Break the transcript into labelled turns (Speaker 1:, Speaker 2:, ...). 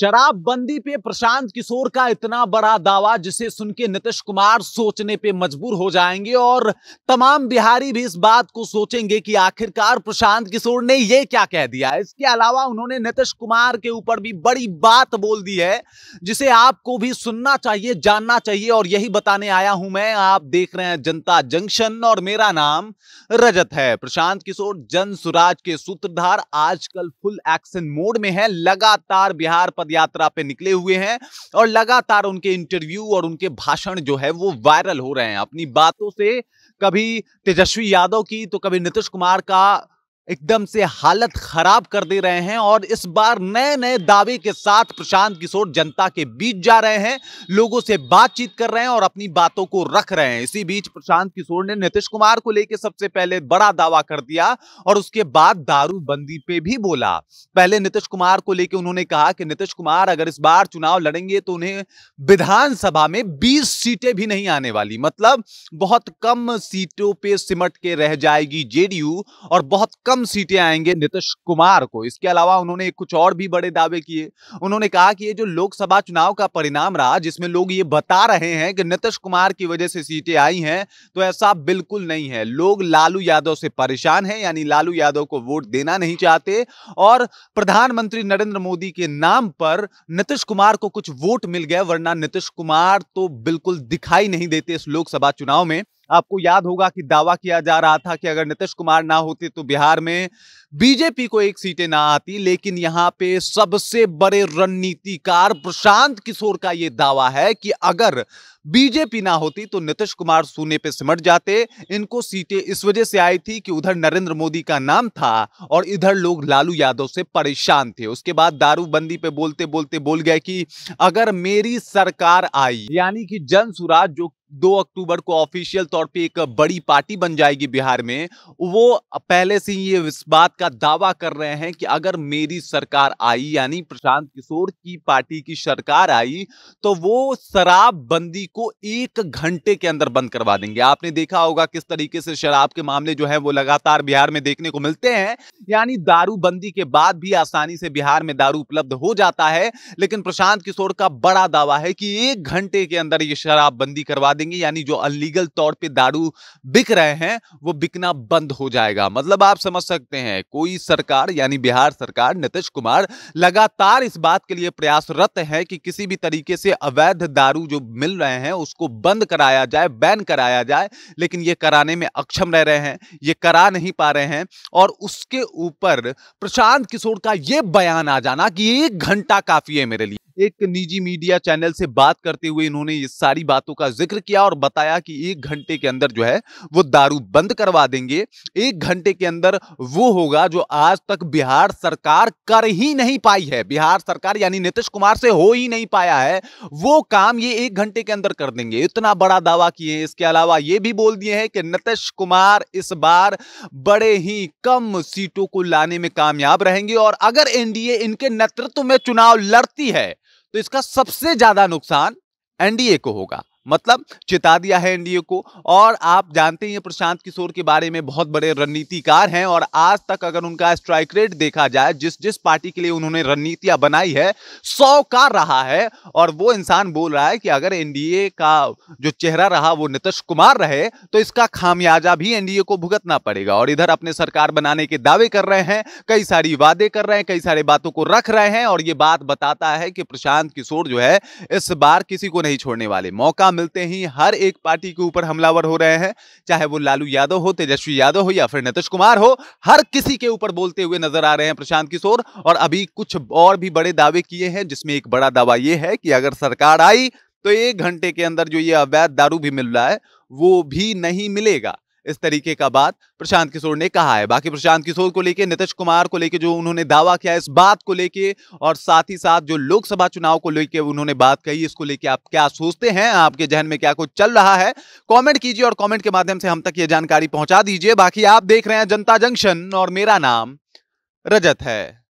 Speaker 1: शराबबंदी पे प्रशांत किशोर का इतना बड़ा दावा जिसे सुन के नीतीश कुमार सोचने पे मजबूर हो जाएंगे और तमाम बिहारी भी इस बात को सोचेंगे कि आखिरकार प्रशांत किशोर ने यह क्या कह दिया इसके अलावा उन्होंने नीतीश कुमार के ऊपर भी बड़ी बात बोल दी है जिसे आपको भी सुनना चाहिए जानना चाहिए और यही बताने आया हूं मैं आप देख रहे हैं जनता जंक्शन और मेरा नाम रजत है प्रशांत किशोर जन स्वराज के सूत्रधार आजकल फुल एक्शन मोड में है लगातार बिहार पर पदयात्रा पे निकले हुए हैं और लगातार उनके इंटरव्यू और उनके भाषण जो है वो वायरल हो रहे हैं अपनी बातों से कभी तेजस्वी यादव की तो कभी नीतीश कुमार का एकदम से हालत खराब कर दे रहे हैं और इस बार नए नए दावे के साथ प्रशांत किशोर जनता के बीच जा रहे हैं लोगों से बातचीत कर रहे हैं और अपनी बातों को रख रहे हैं इसी बीच प्रशांत किशोर ने नीतीश कुमार को लेकर सबसे पहले बड़ा दावा कर दिया और उसके बाद दारूबंदी पे भी बोला पहले नीतीश कुमार को लेकर उन्होंने कहा कि नीतीश कुमार अगर इस बार चुनाव लड़ेंगे तो उन्हें विधानसभा में बीस सीटें भी नहीं आने वाली मतलब बहुत कम सीटों पर सिमट के रह जाएगी जेडीयू और बहुत कम कम सीटें आएंगे नीतीश कुमार को इसके अलावा उन्होंने कुछ और भी बड़े दावे किए उन्होंने कहा कि ये जो लोकसभा चुनाव का परिणाम रहा जिसमें लोग ये बता रहे हैं कि नीतीश कुमार की वजह से सीटें आई हैं तो ऐसा बिल्कुल नहीं है लोग लालू यादव से परेशान हैं यानी लालू यादव को वोट देना नहीं चाहते और प्रधानमंत्री नरेंद्र मोदी के नाम पर नीतीश कुमार को कुछ वोट मिल गए वरना नीतीश कुमार तो बिल्कुल दिखाई नहीं देते इस लोकसभा चुनाव में आपको याद होगा कि दावा किया जा रहा था कि अगर नीतीश कुमार ना होते तो बिहार में बीजेपी को एक सीटें ना आती लेकिन यहाँ पे सबसे बड़े रणनीतिकार प्रशांत किशोर का यह दावा है कि अगर बीजेपी ना होती तो नीतीश कुमार सोने पे सिमट जाते इनको सीटें इस वजह से आई थी कि उधर नरेंद्र मोदी का नाम था और इधर लोग लालू यादव से परेशान थे उसके बाद दारूबंदी पे बोलते बोलते बोल गए कि अगर मेरी सरकार आई यानी कि जन सुराज जो दो अक्टूबर को ऑफिशियल तौर पे एक बड़ी पार्टी बन जाएगी बिहार में वो पहले से ही ये इस बात का दावा कर रहे हैं कि अगर मेरी सरकार आई यानी प्रशांत किशोर की पार्टी की सरकार आई तो वो शराबबंदी को एक घंटे के अंदर बंद करवा देंगे आपने देखा होगा किस तरीके से शराब के मामले जो है वो लगातार बिहार में देखने को मिलते हैं यानी दारूबंदी के बाद भी आसानी से बिहार में दारू उपलब्ध हो जाता है लेकिन प्रशांत किशोर का बड़ा दावा है कि एक घंटे के अंदर ये शराबबंदी करवा देंगे देंगे यानी जो अनलीगल तौर पे दारू बिक रहे हैं वो बिकना बंद हो जाएगा मतलब आप समझ सकते हैं कोई सरकार यानी बिहार सरकार नीतीश कुमार लगातार इस बात के लिए प्रयासरत है कि किसी भी तरीके से अवैध दारू जो मिल रहे हैं उसको बंद कराया जाए बैन कराया जाए लेकिन ये कराने में अक्षम रह रहे हैं ये करा नहीं पा रहे हैं और उसके ऊपर प्रशांत किशोर का यह बयान आ जाना कि एक घंटा काफी है मेरे लिए एक निजी मीडिया चैनल से बात करते हुए इन्होंने ये सारी बातों का जिक्र किया और बताया कि एक घंटे के अंदर जो है वो दारू बंद करवा देंगे एक घंटे के अंदर वो होगा जो आज तक बिहार सरकार कर ही नहीं पाई है बिहार सरकार यानी नीतीश कुमार से हो ही नहीं पाया है वो काम ये एक घंटे के अंदर कर देंगे इतना बड़ा दावा किए इसके अलावा ये भी बोल दिए हैं कि नीतीश कुमार इस बार बड़े ही कम सीटों को लाने में कामयाब रहेंगे और अगर एनडीए इनके नेतृत्व में चुनाव लड़ती है तो इसका सबसे ज्यादा नुकसान एनडीए को होगा मतलब चिता दिया है एनडीए को और आप जानते हैं प्रशांत किशोर के बारे में बहुत बड़े रणनीतिकार हैं और आज तक अगर उनका स्ट्राइक रेट देखा जाए जिस जिस पार्टी के लिए उन्होंने रणनीतियां बनाई है सौ का रहा है और वो इंसान बोल रहा है कि अगर एनडीए का जो चेहरा रहा वो नीतीश कुमार रहे तो इसका खामियाजा भी एनडीए को भुगतना पड़ेगा और इधर अपने सरकार बनाने के दावे कर रहे हैं कई सारी वादे कर रहे हैं कई सारे बातों को रख रहे हैं और ये बात बताता है कि प्रशांत किशोर जो है इस बार किसी को नहीं छोड़ने वाले मौका मिलते ही हर एक पार्टी के ऊपर हमलावर हो रहे हैं चाहे वो लालू यादव हो तेजस्वी यादव हो या फिर नीतीश कुमार हो हर किसी के ऊपर बोलते हुए नजर आ रहे हैं प्रशांत किशोर और अभी कुछ और भी बड़े दावे किए हैं जिसमें एक बड़ा दावा यह है कि अगर सरकार आई तो एक घंटे के अंदर जो ये अवैध दारू भी मिल रहा है वो भी नहीं मिलेगा इस तरीके का बात प्रशांत किशोर ने कहा है बाकी प्रशांत किशोर को लेकर नीतीश कुमार को लेकर जो उन्होंने दावा किया इस बात को लेकर और साथ ही साथ जो लोकसभा चुनाव को लेकर उन्होंने बात कही इसको लेके आप क्या सोचते हैं आपके जहन में क्या कुछ चल रहा है कॉमेंट कीजिए और कॉमेंट के माध्यम से हम तक ये जानकारी पहुंचा दीजिए बाकी आप देख रहे हैं जनता जंक्शन और मेरा नाम रजत है